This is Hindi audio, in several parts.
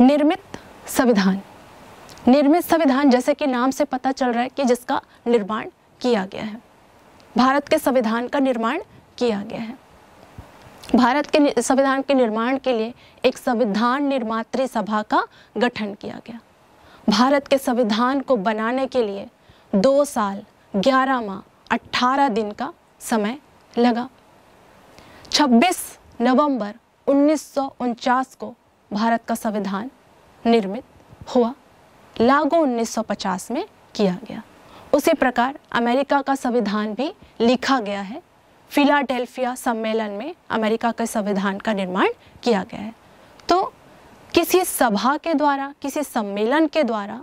निर्मित संविधान निर्मित संविधान जैसे कि नाम से पता चल रहा है कि जिसका निर्माण किया गया है भारत के संविधान का निर्माण किया गया है भारत के संविधान के निर्माण के लिए एक संविधान निर्मात्री सभा का गठन किया गया भारत के संविधान को बनाने के लिए दो साल ग्यारह माह अट्ठारह दिन का समय लगा 26 नवंबर उन्नीस को भारत का संविधान निर्मित हुआ लागू 1950 में किया गया उसी प्रकार अमेरिका का संविधान भी लिखा गया है फिलाडेल्फिया सम्मेलन में अमेरिका के संविधान का निर्माण किया गया है तो किसी सभा के द्वारा किसी सम्मेलन के द्वारा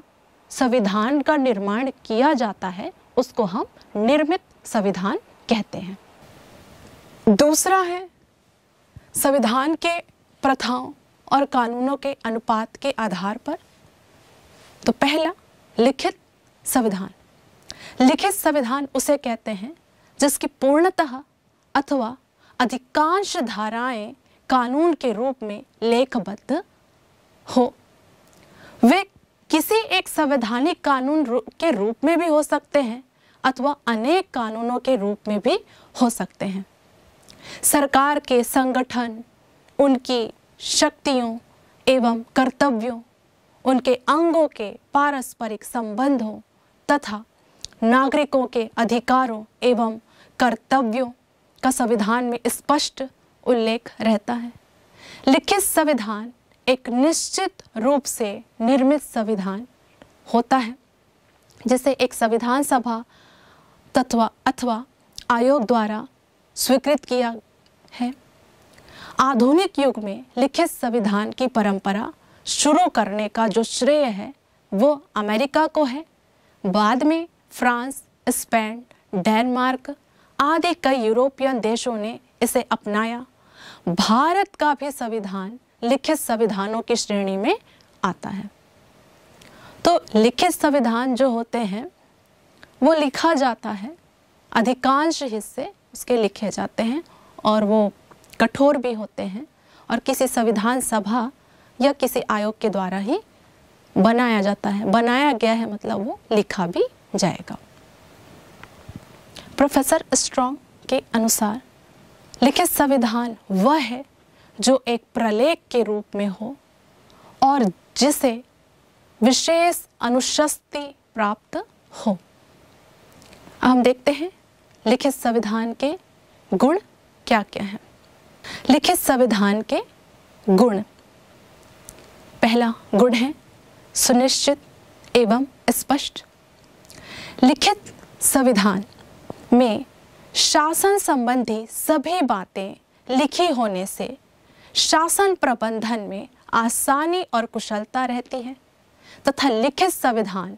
संविधान का निर्माण किया जाता है उसको हम निर्मित संविधान कहते हैं दूसरा है संविधान के प्रथाओं और कानूनों के अनुपात के आधार पर तो पहला लिखित संविधान लिखित संविधान उसे कहते हैं जिसकी पूर्णतः अथवा अधिकांश धाराएं कानून के रूप में लेखबद्ध हो वे किसी एक संवैधानिक कानून के रूप में भी हो सकते हैं अथवा अनेक कानूनों के रूप में भी हो सकते हैं सरकार के संगठन उनकी शक्तियों एवं कर्तव्यों उनके अंगों के पारस्परिक संबंधों तथा नागरिकों के अधिकारों एवं कर्तव्यों का संविधान में स्पष्ट उल्लेख रहता है लिखित संविधान एक निश्चित रूप से निर्मित संविधान होता है जिसे एक संविधान सभा तत्व अथवा आयोग द्वारा स्वीकृत किया है आधुनिक युग में लिखित संविधान की परंपरा शुरू करने का जो श्रेय है वो अमेरिका को है बाद में फ्रांस स्पेन डेनमार्क आदि कई यूरोपियन देशों ने इसे अपनाया भारत का भी संविधान लिखित संविधानों की श्रेणी में आता है तो लिखित संविधान जो होते हैं वो लिखा जाता है अधिकांश हिस्से उसके लिखे जाते हैं और वो कठोर भी होते हैं और किसी संविधान सभा या किसी आयोग के द्वारा ही बनाया जाता है बनाया गया है मतलब वो लिखा भी जाएगा प्रोफेसर स्ट्रॉन्ग के अनुसार लिखित संविधान वह है जो एक प्रलेख के रूप में हो और जिसे विशेष अनुशस्ति प्राप्त हो हम देखते हैं लिखित संविधान के गुण क्या क्या हैं लिखित संविधान के गुण पहला गुण है सुनिश्चित एवं स्पष्ट लिखित संविधान में शासन संबंधी सभी बातें लिखी होने से शासन प्रबंधन में आसानी और कुशलता रहती है तथा लिखित संविधान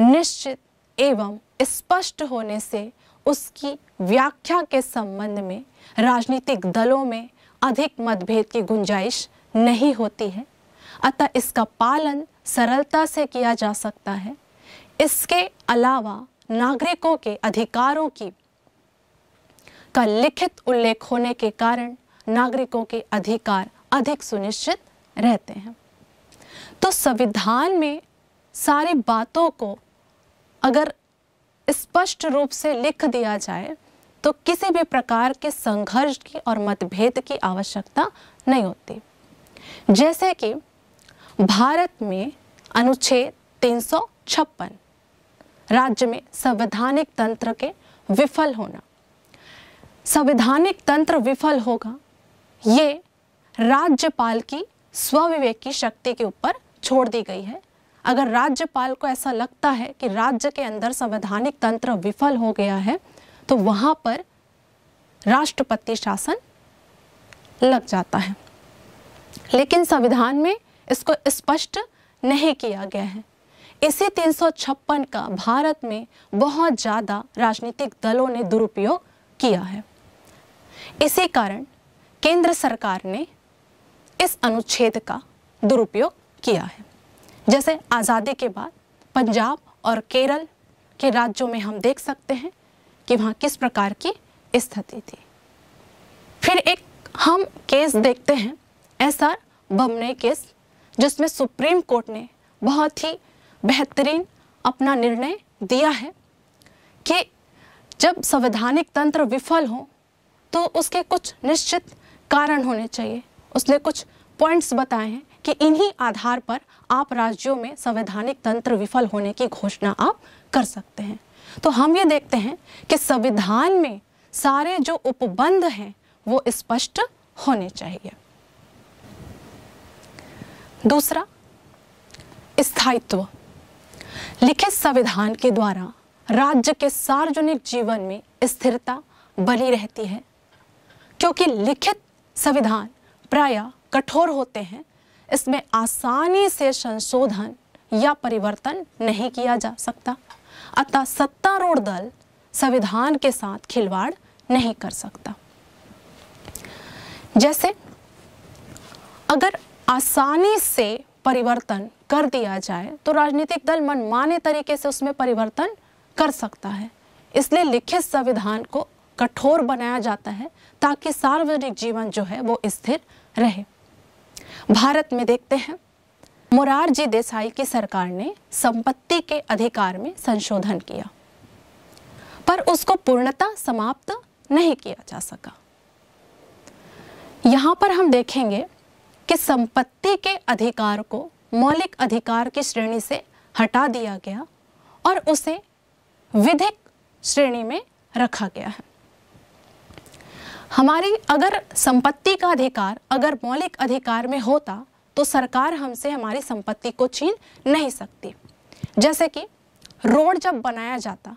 निश्चित एवं स्पष्ट होने से उसकी व्याख्या के संबंध में राजनीतिक दलों में अधिक मतभेद की गुंजाइश नहीं होती है अतः इसका पालन सरलता से किया जा सकता है इसके अलावा नागरिकों के अधिकारों की का लिखित उल्लेख होने के कारण नागरिकों के अधिकार अधिक सुनिश्चित रहते हैं तो संविधान में सारी बातों को अगर स्पष्ट रूप से लिख दिया जाए तो किसी भी प्रकार के संघर्ष की और मतभेद की आवश्यकता नहीं होती जैसे कि भारत में अनुच्छेद तीन राज्य में संवैधानिक तंत्र के विफल होना संवैधानिक तंत्र विफल होगा ये राज्यपाल की स्वविवेक की शक्ति के ऊपर छोड़ दी गई है अगर राज्यपाल को ऐसा लगता है कि राज्य के अंदर संवैधानिक तंत्र विफल हो गया है तो वहाँ पर राष्ट्रपति शासन लग जाता है लेकिन संविधान में इसको स्पष्ट नहीं किया गया है इसी तीन का भारत में बहुत ज़्यादा राजनीतिक दलों ने दुरुपयोग किया है इसी कारण केंद्र सरकार ने इस अनुच्छेद का दुरुपयोग किया है जैसे आज़ादी के बाद पंजाब और केरल के राज्यों में हम देख सकते हैं कि वहाँ किस प्रकार की स्थिति थी फिर एक हम केस देखते हैं ऐसा बमने केस जिसमें सुप्रीम कोर्ट ने बहुत ही बेहतरीन अपना निर्णय दिया है कि जब संवैधानिक तंत्र विफल हो तो उसके कुछ निश्चित कारण होने चाहिए उसने कुछ पॉइंट्स बताए हैं कि इन्हीं आधार पर आप राज्यों में संवैधानिक तंत्र विफल होने की घोषणा आप कर सकते हैं तो हम ये देखते हैं कि संविधान में सारे जो उपबंध हैं वो स्पष्ट होने चाहिए दूसरा स्थायित्व लिखित संविधान के द्वारा राज्य के सार्वजनिक जीवन में स्थिरता बनी रहती है क्योंकि लिखित संविधान प्राय कठोर होते हैं इसमें आसानी से संशोधन या परिवर्तन नहीं किया जा सकता अतः सत्तारूढ़ दल संविधान के साथ खिलवाड़ नहीं कर सकता जैसे अगर आसानी से परिवर्तन कर दिया जाए तो राजनीतिक दल मनमाने तरीके से उसमें परिवर्तन कर सकता है इसलिए लिखित संविधान को कठोर बनाया जाता है ताकि सार्वजनिक जीवन जो है वो स्थिर रहे भारत में देखते हैं मुरारजी देसाई की सरकार ने संपत्ति के अधिकार में संशोधन किया पर उसको पूर्णता समाप्त नहीं किया जा सका यहां पर हम देखेंगे कि संपत्ति के अधिकार को मौलिक अधिकार की श्रेणी से हटा दिया गया और उसे विधिक श्रेणी में रखा गया है हमारी अगर संपत्ति का अधिकार अगर मौलिक अधिकार में होता तो सरकार हमसे हमारी संपत्ति को छीन नहीं सकती जैसे कि रोड जब बनाया जाता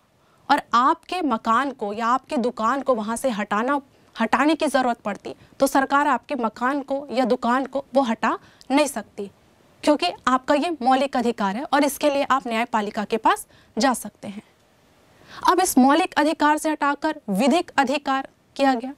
और आपके मकान को या आपके दुकान को वहाँ से हटाना हटाने की ज़रूरत पड़ती तो सरकार आपके मकान को या दुकान को वो हटा नहीं सकती क्योंकि आपका ये मौलिक अधिकार है और इसके लिए आप न्यायपालिका के पास जा सकते हैं अब इस मौलिक अधिकार से हटाकर विधिक अधिकार किया गया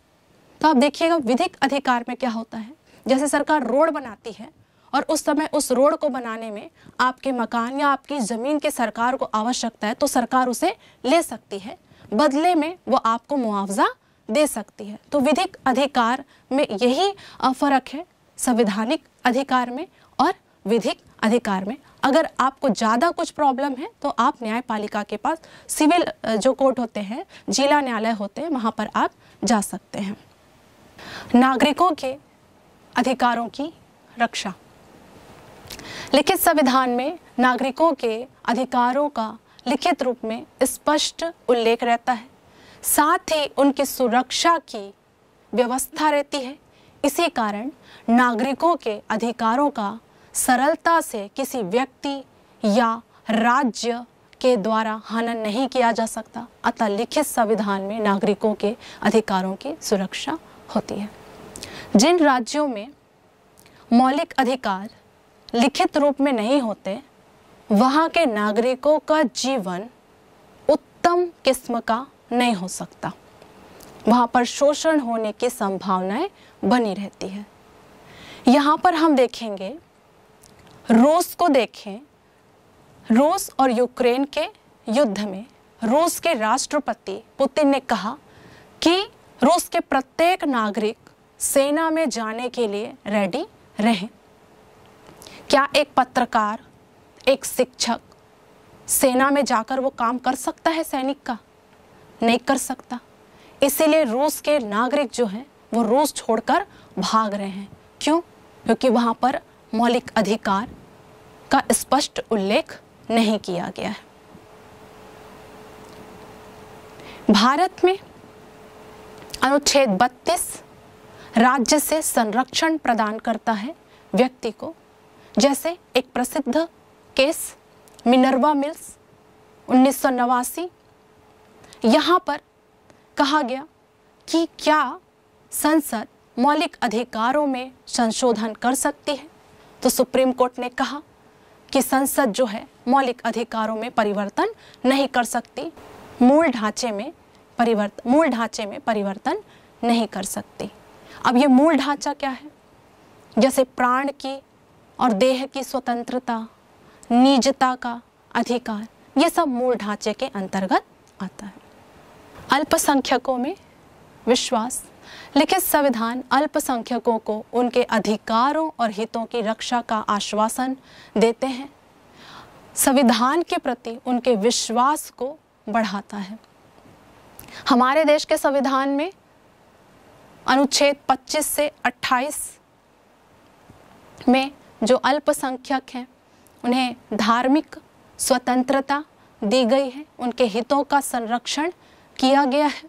तो आप देखिएगा विधिक अधिकार में क्या होता है जैसे सरकार रोड बनाती है और उस समय उस रोड को बनाने में आपके मकान या आपकी ज़मीन के सरकार को आवश्यकता है तो सरकार उसे ले सकती है बदले में वो आपको मुआवजा दे सकती है तो विधिक अधिकार में यही फ़र्क है संवैधानिक अधिकार में और विधिक अधिकार में अगर आपको ज़्यादा कुछ प्रॉब्लम है तो आप न्यायपालिका के पास सिविल जो कोर्ट होते हैं जिला न्यायालय होते हैं वहाँ पर आप जा सकते हैं नागरिकों के अधिकारों की रक्षा लिखित संविधान में नागरिकों के अधिकारों का लिखित रूप में स्पष्ट उल्लेख रहता है साथ ही उनकी सुरक्षा की व्यवस्था रहती है इसी कारण नागरिकों के अधिकारों का सरलता से किसी व्यक्ति या राज्य के द्वारा हनन नहीं किया जा सकता अतः लिखित संविधान में नागरिकों के अधिकारों की सुरक्षा होती है जिन राज्यों में मौलिक अधिकार लिखित रूप में नहीं होते वहाँ के नागरिकों का जीवन उत्तम किस्म का नहीं हो सकता वहाँ पर शोषण होने की संभावनाएं बनी रहती है यहाँ पर हम देखेंगे रूस को देखें रूस और यूक्रेन के युद्ध में रूस के राष्ट्रपति पुतिन ने कहा कि रूस के प्रत्येक नागरिक सेना में जाने के लिए रेडी रहे क्या एक पत्रकार एक शिक्षक सेना में जाकर वो काम कर सकता है सैनिक का नहीं कर सकता इसीलिए रूस के नागरिक जो हैं वो रूस छोड़कर भाग रहे हैं क्यों क्योंकि वहाँ पर मौलिक अधिकार का स्पष्ट उल्लेख नहीं किया गया है भारत में अनुच्छेद 32 राज्य से संरक्षण प्रदान करता है व्यक्ति को जैसे एक प्रसिद्ध केस मिनरवा मिल्स उन्नीस यहाँ पर कहा गया कि क्या संसद मौलिक अधिकारों में संशोधन कर सकती है तो सुप्रीम कोर्ट ने कहा कि संसद जो है मौलिक अधिकारों में परिवर्तन नहीं कर सकती मूल ढांचे में परिवर्तन मूल ढांचे में परिवर्तन नहीं कर सकती अब ये मूल ढांचा क्या है जैसे प्राण की और देह की स्वतंत्रता निजता का अधिकार ये सब मूल ढांचे के अंतर्गत आता है अल्पसंख्यकों में विश्वास लिखित संविधान अल्पसंख्यकों को उनके अधिकारों और हितों की रक्षा का आश्वासन देते हैं संविधान के प्रति उनके विश्वास को बढ़ाता है हमारे देश के संविधान में अनुच्छेद 25 से 28 में जो अल्पसंख्यक हैं उन्हें धार्मिक स्वतंत्रता दी गई है उनके हितों का संरक्षण किया गया है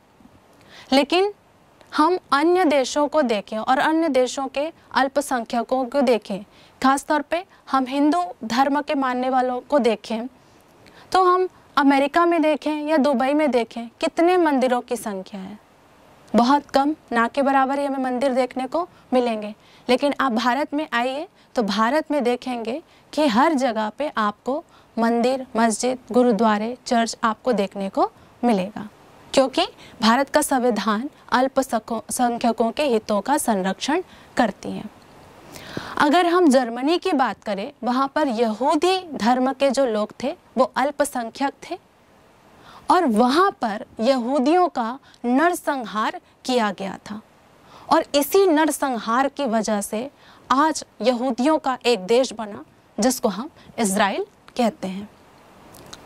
लेकिन हम अन्य देशों को देखें और अन्य देशों के अल्पसंख्यकों को देखें खासतौर पे हम हिंदू धर्म के मानने वालों को देखें तो हम अमेरिका में देखें या दुबई में देखें कितने मंदिरों की संख्या है बहुत कम ना के बराबर ही हमें मंदिर देखने को मिलेंगे लेकिन आप भारत में आइए तो भारत में देखेंगे कि हर जगह पे आपको मंदिर मस्जिद गुरुद्वारे चर्च आपको देखने को मिलेगा क्योंकि भारत का संविधान अल्पसंख्यकों के हितों का संरक्षण करती है अगर हम जर्मनी की बात करें वहाँ पर यहूदी धर्म के जो लोग थे वो अल्पसंख्यक थे और वहाँ पर यहूदियों का नरसंहार किया गया था और इसी नरसंहार की वजह से आज यहूदियों का एक देश बना जिसको हम इसराइल कहते हैं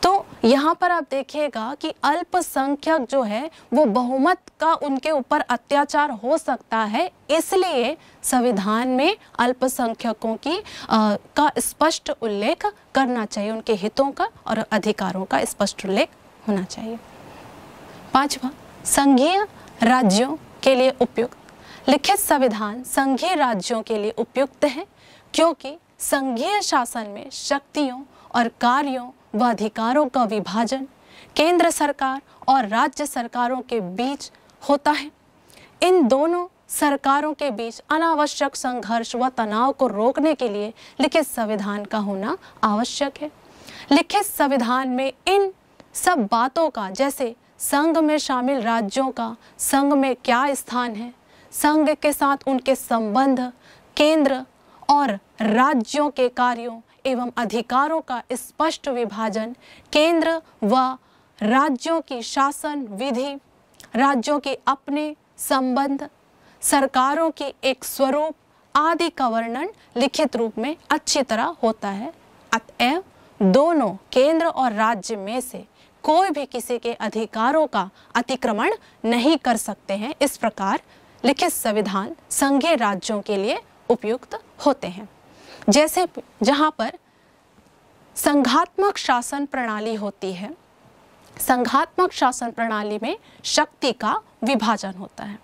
तो यहाँ पर आप देखिएगा कि अल्पसंख्यक जो है वो बहुमत का उनके ऊपर अत्याचार हो सकता है इसलिए संविधान में अल्पसंख्यकों की आ, का स्पष्ट उल्लेख करना चाहिए उनके हितों का और अधिकारों का स्पष्ट उल्लेख होना चाहिए पांचवा संघीय राज्यों के लिए उपयुक्त लिखित संविधान संघीय राज्यों के लिए उपयुक्त है क्योंकि संघीय शासन में शक्तियों और कार्यों व अधिकारों का विभाजन केंद्र सरकार और राज्य सरकारों के बीच होता है इन दोनों सरकारों के बीच अनावश्यक संघर्ष व तनाव को रोकने के लिए लिखित संविधान का होना आवश्यक है लिखित संविधान में इन सब बातों का जैसे संघ में शामिल राज्यों का संघ में क्या स्थान है संघ के साथ उनके संबंध केंद्र और राज्यों के कार्यों एवं अधिकारों का स्पष्ट विभाजन केंद्र व राज्यों की शासन विधि राज्यों के अपने संबंध सरकारों के एक स्वरूप आदि का वर्णन लिखित रूप में अच्छी तरह होता है अतएव दोनों केंद्र और राज्य में से कोई भी किसी के अधिकारों का अतिक्रमण नहीं कर सकते हैं इस प्रकार लिखित संविधान संघीय राज्यों के लिए उपयुक्त होते हैं जैसे जहाँ पर संघात्मक शासन प्रणाली होती है संघात्मक शासन प्रणाली में शक्ति का विभाजन होता है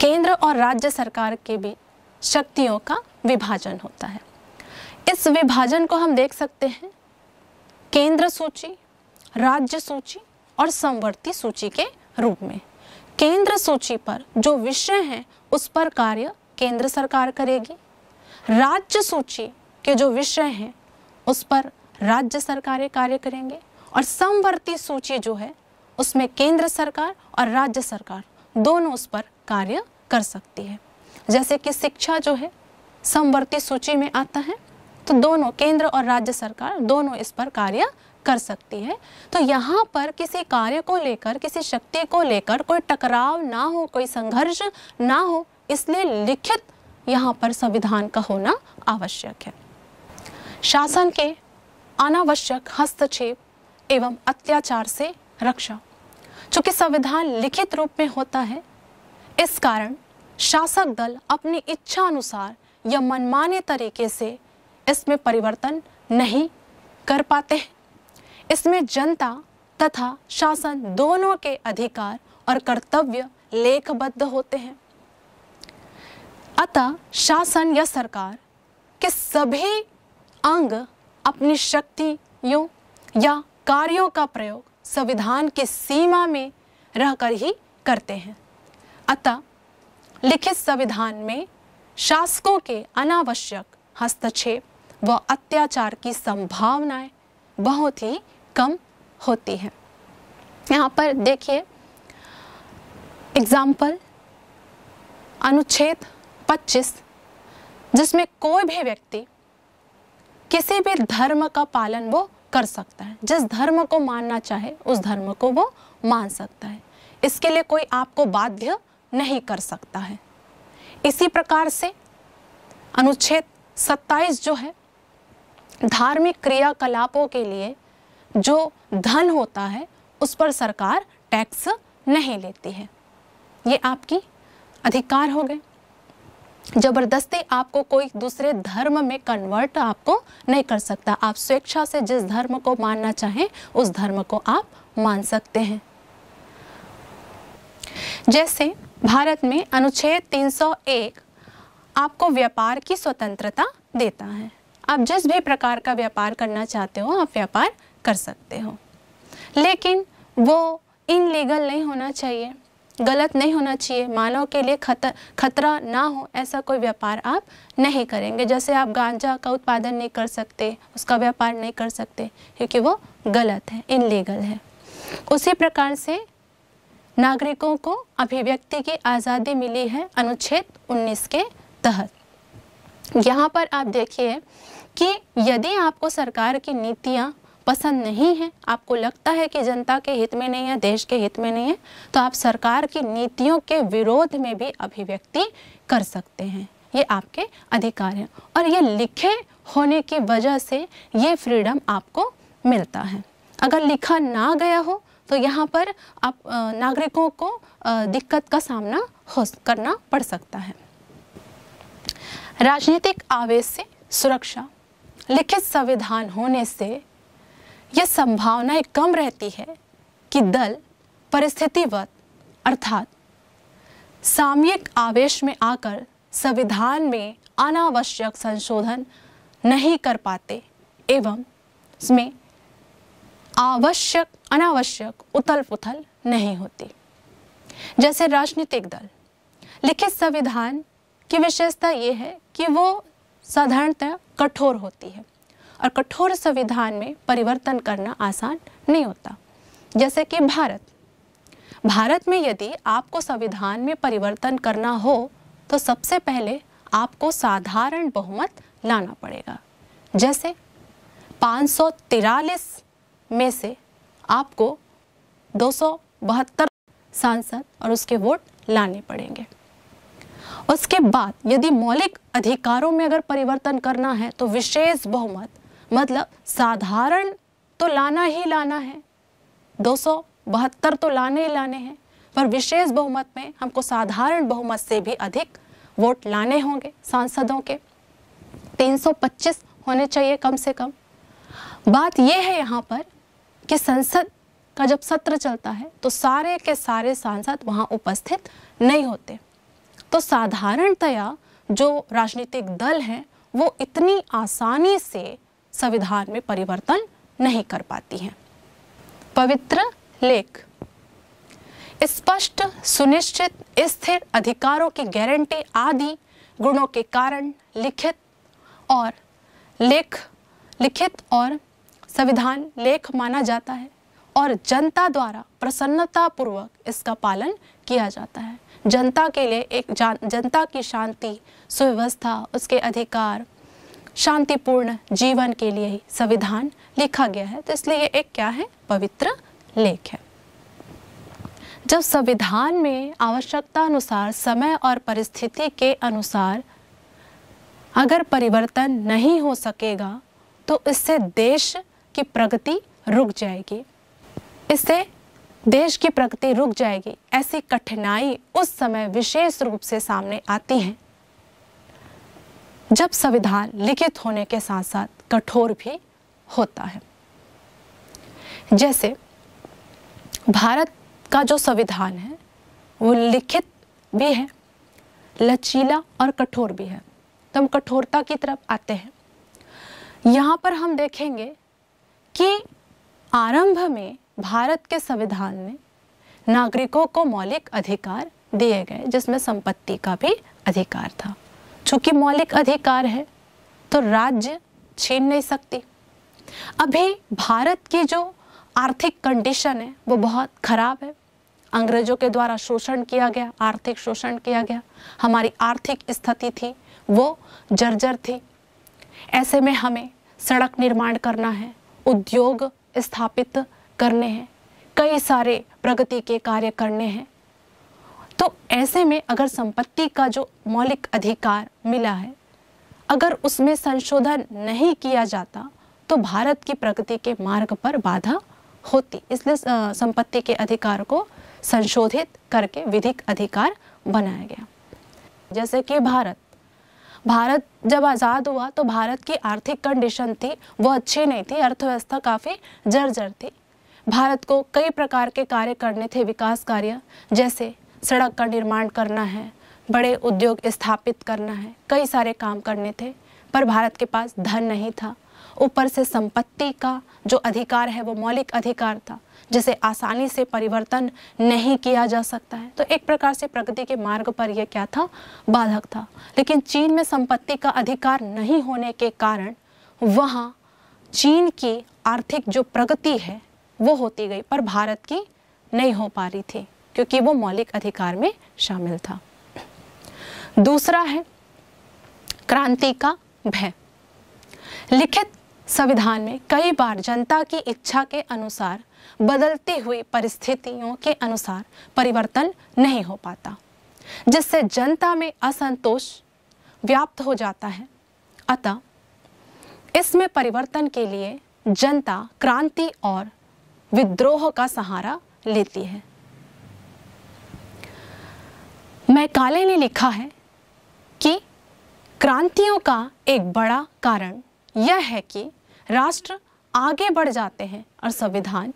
केंद्र और राज्य सरकार के बीच शक्तियों का विभाजन होता है इस विभाजन को हम देख सकते हैं केंद्र सूची राज्य सूची और संवर्ती सूची के रूप में केंद्र सूची पर जो विषय हैं उस पर कार्य केंद्र सरकार करेगी राज्य सूची के जो विषय हैं उस पर राज्य सरकारें कार्य करेंगे और समवर्ती सूची जो है उसमें केंद्र सरकार और राज्य सरकार दोनों उस पर कार्य कर सकती है जैसे कि शिक्षा जो है समवर्ती सूची में आता है तो दोनों केंद्र और राज्य सरकार दोनों इस पर कार्य कर सकती है तो यहाँ पर किसी कार्य को लेकर किसी शक्ति को लेकर कोई टकराव ना हो कोई संघर्ष ना हो इसलिए लिखित यहाँ पर संविधान का होना आवश्यक है शासन के अनावश्यक हस्तक्षेप एवं अत्याचार से रक्षा चूंकि संविधान लिखित रूप में होता है इस कारण शासक दल अपनी इच्छा अनुसार या मनमाने तरीके से इसमें परिवर्तन नहीं कर पाते हैं इसमें जनता तथा शासन दोनों के अधिकार और कर्तव्य लेखबद्ध होते हैं अतः शासन या सरकार के सभी अंग अपनी शक्तियों या कार्यों का प्रयोग संविधान की सीमा में रहकर ही करते हैं अतः लिखित संविधान में शासकों के अनावश्यक हस्तक्षेप व अत्याचार की संभावनाएं बहुत ही कम होती हैं यहाँ पर देखिए एग्जाम्पल अनुच्छेद 25 जिसमें कोई भी व्यक्ति किसी भी धर्म का पालन वो कर सकता है जिस धर्म को मानना चाहे उस धर्म को वो मान सकता है इसके लिए कोई आपको बाध्य नहीं कर सकता है इसी प्रकार से अनुच्छेद 27 जो है धार्मिक क्रियाकलापों के लिए जो धन होता है उस पर सरकार टैक्स नहीं लेती है ये आपकी अधिकार हो गए जबरदस्ती आपको कोई दूसरे धर्म में कन्वर्ट आपको नहीं कर सकता आप स्वेच्छा से जिस धर्म को मानना चाहें उस धर्म को आप मान सकते हैं जैसे भारत में अनुच्छेद 301 आपको व्यापार की स्वतंत्रता देता है आप जिस भी प्रकार का व्यापार करना चाहते हो आप व्यापार कर सकते हो लेकिन वो इनलीगल नहीं होना चाहिए गलत नहीं होना चाहिए मानव के लिए खतर खतरा ना हो ऐसा कोई व्यापार आप नहीं करेंगे जैसे आप गांजा का उत्पादन नहीं कर सकते उसका व्यापार नहीं कर सकते क्योंकि वो गलत है इनलीगल है उसी प्रकार से नागरिकों को अभिव्यक्ति की आज़ादी मिली है अनुच्छेद 19 के तहत यहाँ पर आप देखिए कि यदि आपको सरकार की नीतियाँ पसंद नहीं है आपको लगता है कि जनता के हित में नहीं है देश के हित में नहीं है तो आप सरकार की नीतियों के विरोध में भी अभिव्यक्ति कर सकते हैं ये आपके अधिकार हैं और ये लिखे होने की वजह से ये फ्रीडम आपको मिलता है अगर लिखा ना गया हो तो यहाँ पर आप नागरिकों को दिक्कत का सामना हो करना पड़ सकता है राजनीतिक आवेश से सुरक्षा लिखित संविधान होने से यह संभावनाएं कम रहती है कि दल परिस्थितिवत अर्थात सामयिक आवेश में आकर संविधान में अनावश्यक संशोधन नहीं कर पाते एवं इसमें आवश्यक अनावश्यक उथल पुथल नहीं होती जैसे राजनीतिक दल लिखित संविधान की विशेषता ये है कि वो साधारणतः कठोर होती है और कठोर संविधान में परिवर्तन करना आसान नहीं होता जैसे कि भारत भारत में यदि आपको संविधान में परिवर्तन करना हो तो सबसे पहले आपको साधारण बहुमत लाना पड़ेगा जैसे पाँच में से आपको दो सांसद और उसके वोट लाने पड़ेंगे उसके बाद यदि मौलिक अधिकारों में अगर परिवर्तन करना है तो विशेष बहुमत मतलब साधारण तो लाना ही लाना है दो तो लाने ही लाने हैं पर विशेष बहुमत में हमको साधारण बहुमत से भी अधिक वोट लाने होंगे सांसदों के 325 होने चाहिए कम से कम बात यह है यहाँ पर कि संसद का जब सत्र चलता है तो सारे के सारे सांसद वहाँ उपस्थित नहीं होते तो साधारणतया जो राजनीतिक दल हैं वो इतनी आसानी से संविधान में परिवर्तन नहीं कर पाती हैं पवित्र लेख स्पष्ट सुनिश्चित स्थिर अधिकारों की गारंटी आदि गुणों के कारण लिखित और लेख लिखित और संविधान लेख माना जाता है और जनता द्वारा प्रसन्नता पूर्वक इसका पालन किया जाता है जनता के लिए एक जनता की शांति सुव्यवस्था उसके अधिकार शांतिपूर्ण जीवन के लिए ही संविधान लिखा गया है तो इसलिए एक क्या है पवित्र लेख है जब संविधान में आवश्यकता अनुसार समय और परिस्थिति के अनुसार अगर परिवर्तन नहीं हो सकेगा तो इससे देश की प्रगति रुक जाएगी इससे देश की प्रगति रुक जाएगी ऐसी कठिनाई उस समय विशेष रूप से सामने आती है जब संविधान लिखित होने के साथ साथ कठोर भी होता है जैसे भारत का जो संविधान है वो लिखित भी है लचीला और कठोर भी है तो हम कठोरता की तरफ आते हैं यहाँ पर हम देखेंगे कि आरंभ में भारत के संविधान में नागरिकों को मौलिक अधिकार दिए गए जिसमें संपत्ति का भी अधिकार था चूंकि मौलिक अधिकार है तो राज्य छीन नहीं सकती अभी भारत की जो आर्थिक कंडीशन है वो बहुत ख़राब है अंग्रेजों के द्वारा शोषण किया गया आर्थिक शोषण किया गया हमारी आर्थिक स्थिति थी वो जर्जर थी ऐसे में हमें सड़क निर्माण करना है उद्योग स्थापित करने हैं कई सारे प्रगति के कार्य करने हैं तो ऐसे में अगर संपत्ति का जो मौलिक अधिकार मिला है अगर उसमें संशोधन नहीं किया जाता तो भारत की प्रगति के मार्ग पर बाधा होती इसलिए संपत्ति के अधिकार को संशोधित करके विधिक अधिकार बनाया गया जैसे कि भारत भारत जब आज़ाद हुआ तो भारत की आर्थिक कंडीशन थी वो अच्छी नहीं थी अर्थव्यवस्था काफ़ी जर्जर थी भारत को कई प्रकार के कार्य करने थे विकास कार्य जैसे सड़क का निर्माण करना है बड़े उद्योग स्थापित करना है कई सारे काम करने थे पर भारत के पास धन नहीं था ऊपर से संपत्ति का जो अधिकार है वो मौलिक अधिकार था जिसे आसानी से परिवर्तन नहीं किया जा सकता है तो एक प्रकार से प्रगति के मार्ग पर यह क्या था बाधक था लेकिन चीन में संपत्ति का अधिकार नहीं होने के कारण वहाँ चीन की आर्थिक जो प्रगति है वो होती गई पर भारत की नहीं हो पा रही थी क्योंकि वो मौलिक अधिकार में शामिल था दूसरा है क्रांति का भय लिखित संविधान में कई बार जनता की इच्छा के अनुसार बदलती हुई परिस्थितियों के अनुसार परिवर्तन नहीं हो पाता जिससे जनता में असंतोष व्याप्त हो जाता है अतः इसमें परिवर्तन के लिए जनता क्रांति और विद्रोह का सहारा लेती है मैकाले ने लिखा है कि क्रांतियों का एक बड़ा कारण यह है कि राष्ट्र आगे बढ़ जाते हैं और संविधान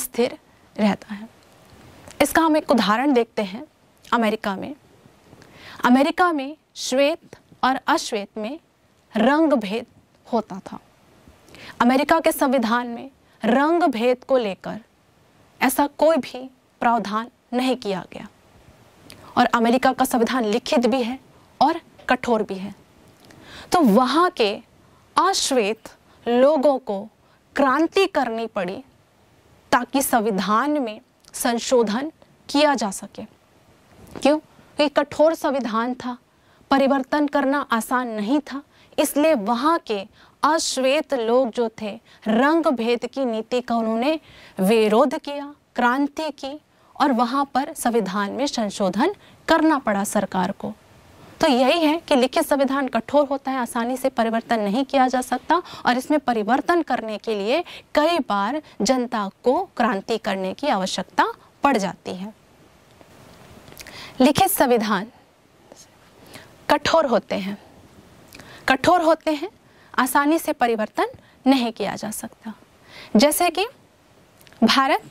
स्थिर रहता है इसका हम एक उदाहरण देखते हैं अमेरिका में अमेरिका में श्वेत और अश्वेत में रंग भेद होता था अमेरिका के संविधान में रंग भेद को लेकर ऐसा कोई भी प्रावधान नहीं किया गया और अमेरिका का संविधान लिखित भी है और कठोर भी है तो वहाँ के अश्वेत लोगों को क्रांति करनी पड़ी ताकि संविधान में संशोधन किया जा सके क्यों ये कठोर संविधान था परिवर्तन करना आसान नहीं था इसलिए वहाँ के अश्वेत लोग जो थे रंग भेद की नीति का उन्होंने विरोध किया क्रांति की और वहाँ पर संविधान में संशोधन करना पड़ा सरकार को तो यही है कि लिखित संविधान कठोर होता है आसानी से परिवर्तन नहीं किया जा सकता और इसमें परिवर्तन करने के लिए कई बार जनता को क्रांति करने की आवश्यकता पड़ जाती है लिखित संविधान कठोर होते हैं कठोर होते हैं आसानी से परिवर्तन नहीं किया जा सकता जैसे कि भारत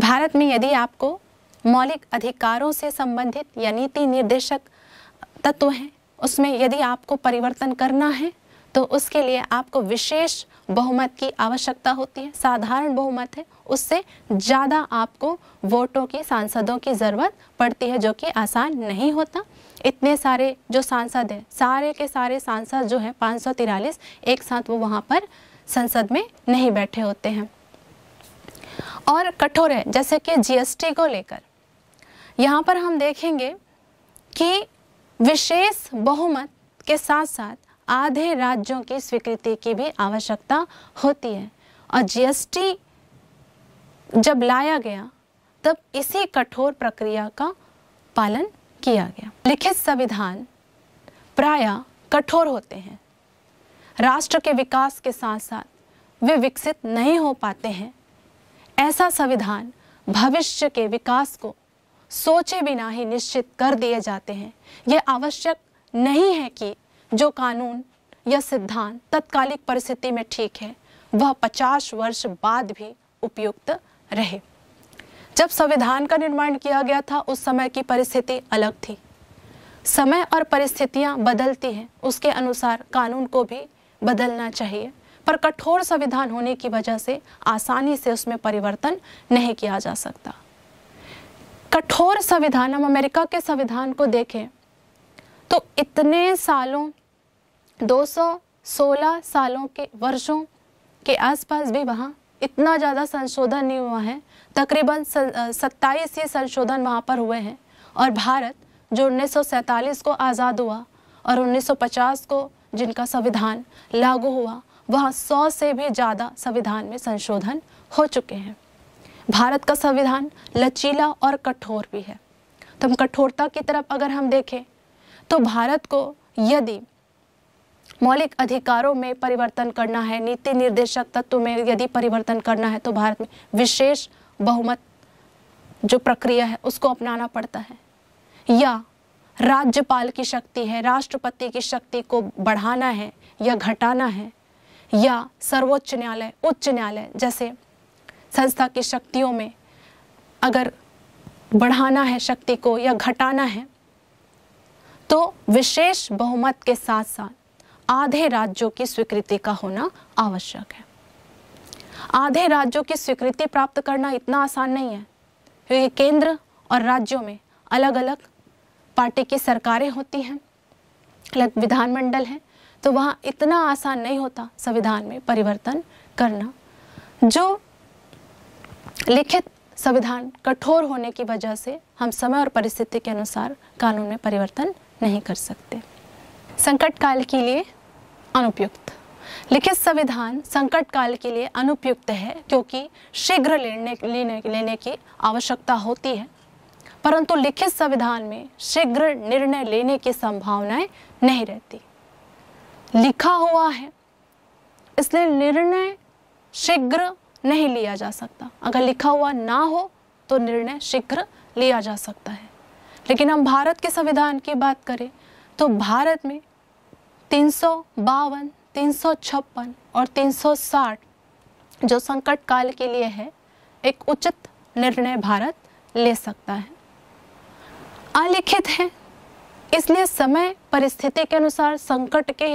भारत में यदि आपको मौलिक अधिकारों से संबंधित या नीति निर्देशक तत्व हैं उसमें यदि आपको परिवर्तन करना है तो उसके लिए आपको विशेष बहुमत की आवश्यकता होती है साधारण बहुमत है उससे ज़्यादा आपको वोटों की सांसदों की ज़रूरत पड़ती है जो कि आसान नहीं होता इतने सारे जो सांसद हैं सारे के सारे सांसद जो हैं पाँच एक साथ वो वहाँ पर संसद में नहीं बैठे होते हैं और कठोर है जैसे कि जीएसटी को लेकर यहाँ पर हम देखेंगे कि विशेष बहुमत के साथ साथ आधे राज्यों की स्वीकृति की भी आवश्यकता होती है और जीएसटी जब लाया गया तब इसी कठोर प्रक्रिया का पालन किया गया लिखित संविधान प्राय कठोर होते हैं राष्ट्र के विकास के साथ साथ वे विकसित नहीं हो पाते हैं ऐसा संविधान भविष्य के विकास को सोचे बिना ही निश्चित कर दिए जाते हैं यह आवश्यक नहीं है कि जो कानून या सिद्धांत तत्कालिक परिस्थिति में ठीक है वह 50 वर्ष बाद भी उपयुक्त रहे जब संविधान का निर्माण किया गया था उस समय की परिस्थिति अलग थी समय और परिस्थितियां बदलती हैं उसके अनुसार कानून को भी बदलना चाहिए पर कठोर संविधान होने की वजह से आसानी से उसमें परिवर्तन नहीं किया जा सकता कठोर संविधान हम अमेरिका के संविधान को देखें तो इतने सालों 216 सालों के वर्षों के आसपास भी वहाँ इतना ज़्यादा संशोधन नहीं हुआ है तकरीबन सत्ताईस ही संशोधन वहाँ पर हुए हैं और भारत जो उन्नीस को आज़ाद हुआ और 1950 को जिनका संविधान लागू हुआ वहाँ सौ से भी ज़्यादा संविधान में संशोधन हो चुके हैं भारत का संविधान लचीला और कठोर भी है तो हम कठोरता की तरफ अगर हम देखें तो भारत को यदि मौलिक अधिकारों में परिवर्तन करना है नीति निर्देशक तत्व में यदि परिवर्तन करना है तो भारत में विशेष बहुमत जो प्रक्रिया है उसको अपनाना पड़ता है या राज्यपाल की शक्ति है राष्ट्रपति की शक्ति को बढ़ाना है या घटाना है या सर्वोच्च न्यायालय उच्च न्यायालय जैसे संस्था की शक्तियों में अगर बढ़ाना है शक्ति को या घटाना है तो विशेष बहुमत के साथ साथ आधे राज्यों की स्वीकृति का होना आवश्यक है आधे राज्यों की स्वीकृति प्राप्त करना इतना आसान नहीं है क्योंकि केंद्र और राज्यों में अलग अलग पार्टी की सरकारें होती हैं अलग विधानमंडल हैं तो वहाँ इतना आसान नहीं होता संविधान में परिवर्तन करना जो लिखित संविधान कठोर होने की वजह से हम समय और परिस्थिति के अनुसार कानून में परिवर्तन नहीं कर सकते संकट काल के लिए अनुपयुक्त लिखित संविधान संकट काल के लिए अनुपयुक्त है क्योंकि शीघ्र लेने लेने लेने की आवश्यकता होती है परंतु लिखित संविधान में शीघ्र निर्णय लेने की संभावनाएं नहीं रहती लिखा हुआ है इसलिए निर्णय शीघ्र नहीं लिया जा सकता अगर लिखा हुआ ना हो तो निर्णय शीघ्र लिया जा सकता है लेकिन हम भारत के संविधान की बात करें तो भारत में तीन सौ बावन तीन सौ छप्पन और तीन सौ साठ जो संकट काल के लिए है एक उचित निर्णय भारत ले सकता है अलिखित है इसलिए समय परिस्थिति के अनुसार संकट के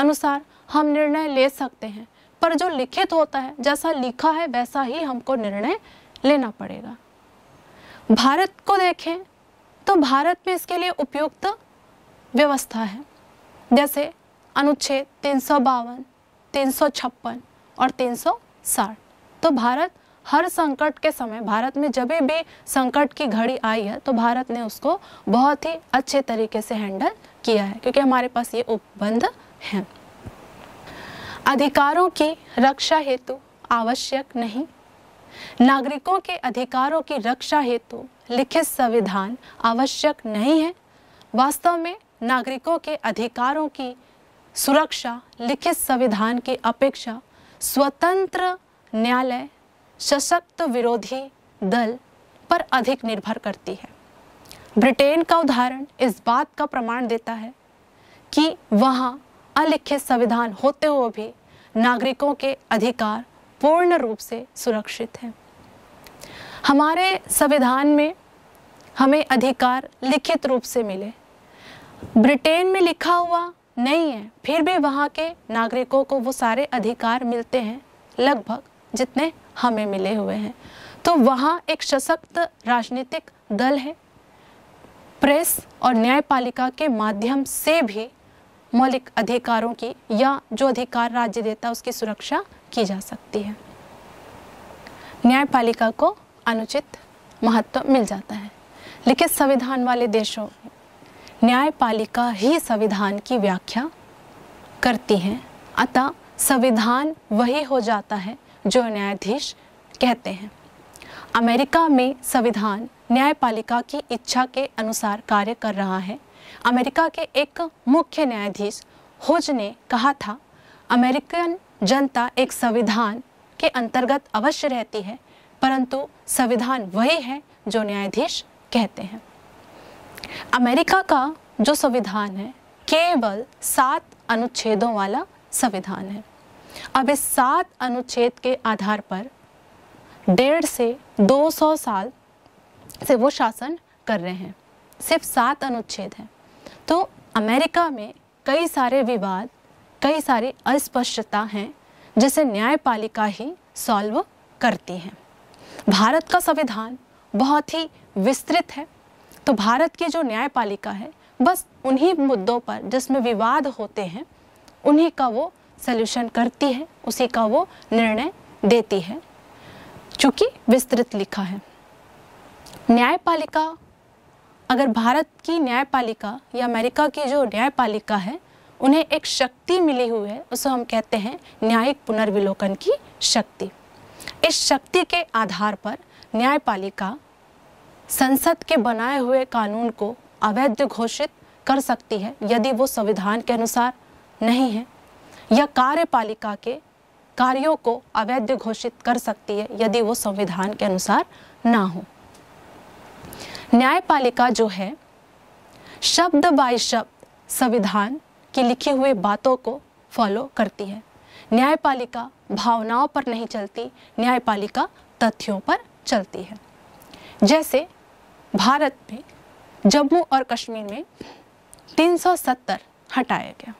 अनुसार हम निर्णय ले सकते हैं पर जो लिखित होता है जैसा लिखा है वैसा ही हमको निर्णय लेना पड़ेगा भारत को देखें तो भारत में इसके लिए उपयुक्त व्यवस्था है जैसे अनुच्छेद तीन सौ बावन तीन सौ छप्पन और तीन सौ साठ तो भारत हर संकट के समय भारत में जब भी संकट की घड़ी आई है तो भारत ने उसको बहुत ही अच्छे तरीके से हैंडल किया है क्योंकि हमारे पास ये उपबंध हैं अधिकारों की रक्षा हेतु आवश्यक नहीं नागरिकों के अधिकारों की रक्षा हेतु लिखित संविधान आवश्यक नहीं है वास्तव में नागरिकों के अधिकारों की सुरक्षा लिखित संविधान की अपेक्षा स्वतंत्र न्यायालय सशक्त विरोधी दल पर अधिक निर्भर करती है ब्रिटेन का उदाहरण इस बात का प्रमाण देता है कि वहाँ अलिखित संविधान होते हुए भी नागरिकों के अधिकार पूर्ण रूप से सुरक्षित हैं हमारे संविधान में हमें अधिकार लिखित रूप से मिले ब्रिटेन में लिखा हुआ नहीं है फिर भी वहाँ के नागरिकों को वो सारे अधिकार मिलते हैं लगभग जितने हमें मिले हुए हैं तो वहाँ एक सशक्त राजनीतिक दल है प्रेस और न्यायपालिका के माध्यम से भी मौलिक अधिकारों की या जो अधिकार राज्य देता है उसकी सुरक्षा की जा सकती है न्यायपालिका को अनुचित महत्व मिल जाता है लेकिन संविधान वाले देशों न्यायपालिका ही संविधान की व्याख्या करती हैं अतः संविधान वही हो जाता है जो न्यायाधीश कहते हैं अमेरिका में संविधान न्यायपालिका की इच्छा के अनुसार कार्य कर रहा है अमेरिका के एक मुख्य न्यायाधीश होज ने कहा था अमेरिकन जनता एक संविधान के अंतर्गत अवश्य रहती है परंतु संविधान वही है जो न्यायाधीश कहते हैं अमेरिका का जो संविधान है केवल सात अनुच्छेदों वाला संविधान है अब इस सात अनुच्छेद के आधार पर डेढ़ से दो सौ साल से वो शासन कर रहे हैं सिर्फ सात अनुच्छेद हैं तो अमेरिका में कई सारे विवाद कई सारी अस्पष्टता हैं जिसे न्यायपालिका ही सॉल्व करती है भारत का संविधान बहुत ही विस्तृत है तो भारत की जो न्यायपालिका है बस उन्हीं मुद्दों पर जिसमें विवाद होते हैं उन्हीं का वो सल्यूशन करती है उसी का वो निर्णय देती है चूँकि विस्तृत लिखा है न्यायपालिका अगर भारत की न्यायपालिका या अमेरिका की जो न्यायपालिका है उन्हें एक शक्ति मिली हुई है उसे हम कहते हैं न्यायिक पुनर्विलोकन की शक्ति इस शक्ति के आधार पर न्यायपालिका संसद के बनाए हुए कानून को अवैध घोषित कर सकती है यदि वो संविधान के अनुसार नहीं है या कार्यपालिका के कार्यों को अवैध घोषित कर सकती है यदि वो संविधान के अनुसार ना हो न्यायपालिका जो है शब्द बाय शब्द संविधान की लिखी हुई बातों को फॉलो करती है न्यायपालिका भावनाओं पर नहीं चलती न्यायपालिका तथ्यों पर चलती है जैसे भारत में जम्मू और कश्मीर में 370 हटाया गया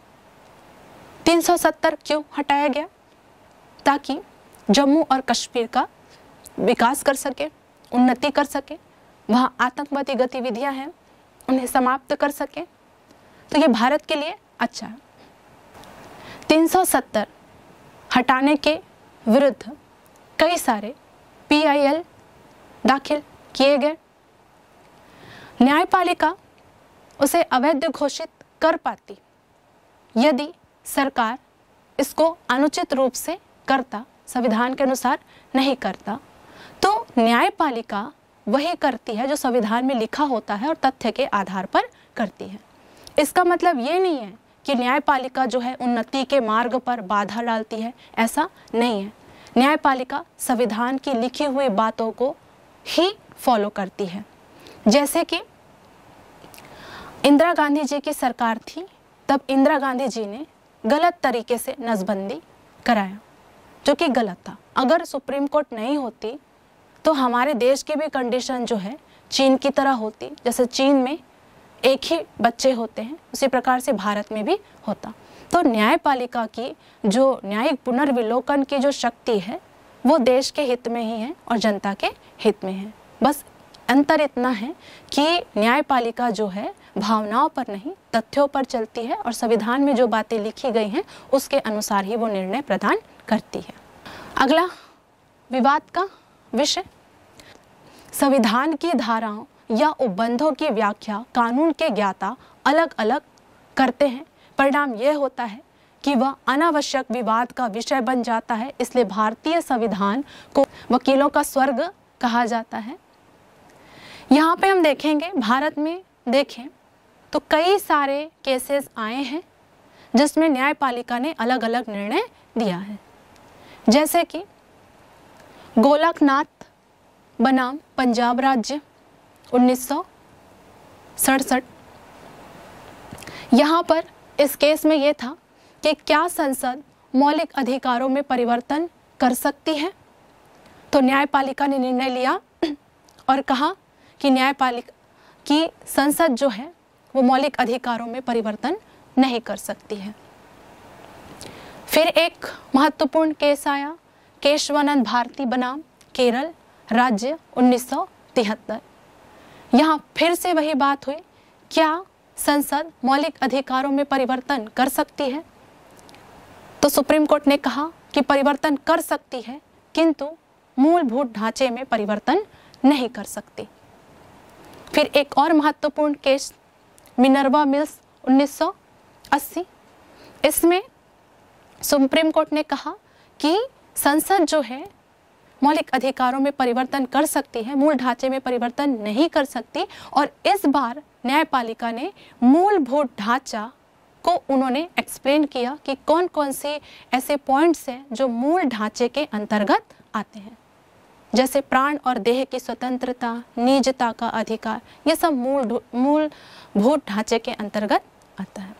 370 क्यों हटाया गया ताकि जम्मू और कश्मीर का विकास कर सके उन्नति कर सके वहाँ आतंकवादी गतिविधियाँ हैं उन्हें समाप्त कर सके तो ये भारत के लिए अच्छा है सत्तर हटाने के विरुद्ध कई सारे पीआईएल दाखिल किए गए न्यायपालिका उसे अवैध घोषित कर पाती यदि सरकार इसको अनुचित रूप से करता संविधान के अनुसार नहीं करता तो न्यायपालिका वही करती है जो संविधान में लिखा होता है और तथ्य के आधार पर करती है इसका मतलब ये नहीं है कि न्यायपालिका जो है उन्नति के मार्ग पर बाधा डालती है ऐसा नहीं है न्यायपालिका संविधान की लिखी हुई बातों को ही फॉलो करती है जैसे कि इंदिरा गांधी जी की सरकार थी तब इंदिरा गांधी जी ने गलत तरीके से नसबंदी कराया जो कि गलत था अगर सुप्रीम कोर्ट नहीं होती तो हमारे देश की भी कंडीशन जो है चीन की तरह होती जैसे चीन में एक ही बच्चे होते हैं उसी प्रकार से भारत में भी होता तो न्यायपालिका की जो न्यायिक पुनर्विलोकन की जो शक्ति है वो देश के हित में ही है और जनता के हित में है बस अंतर इतना है कि न्यायपालिका जो है भावनाओं पर नहीं तथ्यों पर चलती है और संविधान में जो बातें लिखी गई हैं उसके अनुसार ही वो निर्णय प्रदान करती है अगला विवाद का विषय संविधान की धाराओं या उपबंधों की व्याख्या कानून के ज्ञाता अलग अलग करते हैं परिणाम यह होता है कि वह अनावश्यक विवाद का विषय बन जाता है इसलिए भारतीय संविधान को वकीलों का स्वर्ग कहा जाता है यहाँ पे हम देखेंगे भारत में देखें तो कई सारे केसेस आए हैं जिसमें न्यायपालिका ने अलग अलग निर्णय दिया है जैसे कि गोलकनाथ बनाम पंजाब राज्य उन्नीस सड़सठ यहाँ पर इस केस में यह था कि क्या संसद मौलिक अधिकारों में परिवर्तन कर सकती है तो न्यायपालिका ने निर्णय लिया और कहा कि न्यायपालिका की संसद जो है वो मौलिक अधिकारों में परिवर्तन नहीं कर सकती है फिर एक महत्वपूर्ण केस आया केशवानंद भारती बनाम केरल राज्य उन्नीस यहाँ फिर से वही बात हुई क्या संसद मौलिक अधिकारों में परिवर्तन कर सकती है तो सुप्रीम कोर्ट ने कहा कि परिवर्तन कर सकती है किंतु मूलभूत ढांचे में परिवर्तन नहीं कर सकती फिर एक और महत्वपूर्ण केस मिनरवा मिल्स 1980 इसमें सुप्रीम कोर्ट ने कहा कि संसद जो है मौलिक अधिकारों में परिवर्तन कर सकती है मूल ढांचे में परिवर्तन नहीं कर सकती और इस बार न्यायपालिका ने मूलभूत ढांचा को उन्होंने एक्सप्लेन किया कि कौन कौन से ऐसे पॉइंट्स हैं जो मूल ढांचे के अंतर्गत आते हैं जैसे प्राण और देह की स्वतंत्रता निजता का अधिकार ये सब मूल मूलभूत ढांचे के अंतर्गत आता है